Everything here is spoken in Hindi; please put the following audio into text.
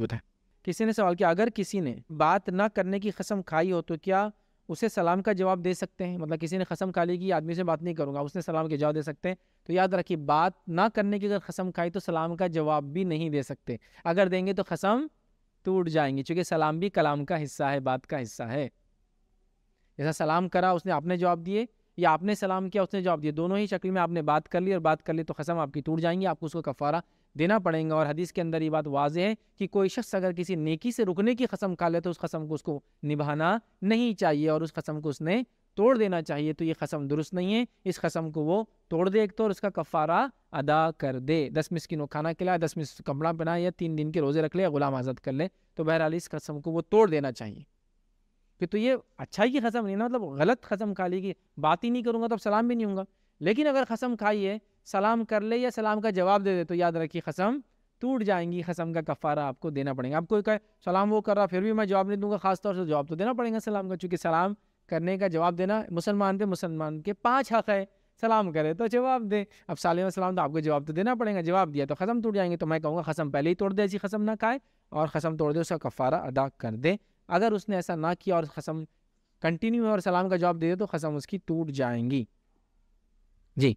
मौजूद है किसी ने सवाल किया अगर किसी ने बात न करने की कसम खाई हो तो क्या उसे सलाम का जवाब दे सकते हैं मतलब किसी ने कसम खा ली कि आदमी से बात नहीं करूंगा उसने सलाम के जवाब दे सकते हैं तो याद रखिए बात ना करने की अगर कसम खाई तो सलाम का जवाब भी नहीं दे सकते अगर देंगे तो कसम टूट जाएंगे क्योंकि सलाम भी कलाम का हिस्सा है बात का हिस्सा है जैसा सलाम करा उसने आपने जवाब दिए या आपने सलाम किया उसने जवाब दिया दोनों ही शक्ल में आपने बात कर ली और बात कर ली तो कसम आपकी टूट जाएंगी आपको उसको कफारा देना पड़ेगा और हदीस के अंदर ये बात वाज है कि कोई शख्स अगर किसी नेकी से रुकने की कसम खा ले तो उस कसम को उसको निभाना नहीं चाहिए और उस कसम को उसने तोड़ देना चाहिए तो ये कसम दुरुस्त नहीं है इस कसम को वो तोड़ दे एक तो और उसका कफ़ारा अदा कर दे दस मिसकिन को खाना खिलाए दस मिस कपड़ा पहनाए या तीन दिन के रोज़े रख ले या गुलाम आज़ाद कर ले तो बहरहाल इस कसम को वो तोड़ देना चाहिए कि तो ये अच्छाई की कसम नहीं ना मतलब गलत कसम खा ली बात ही नहीं करूँगा तो अब सलाम भी नहीं होगा लेकिन अगर कसम खाई है सलाम कर ले या सलाम का जवाब दे दे तो याद रखिए कसम टूट जाएंगी कसम का कफ़ारा आपको देना पड़ेगा आपको कहे सलाम वो कर रहा फिर भी मैं जवाब नहीं दूंगा खासतौर से जवाब तो देना पड़ेगा सलाम का चूँकि सलाम करने का जवाब देना मुसलमान पे मुसलमान के पाँच हक़ है सलाम करे तो जवाब दे अब सालिम सलाम तो आपको जवाब तो देना पड़ेगा जवाब दिया तो खसम टूट जाएंगे तो मैं कहूँगा खसम पहले ही तोड़ दे ऐसी खसम ना खाए और कसम तोड़ दे उसका कफ़ारा अदा कर दे अगर उसने ऐसा ना किया और खसम कंटिन्यू और सलाम का जवाब दे दे तो खसम उसकी टूट जाएंगी जी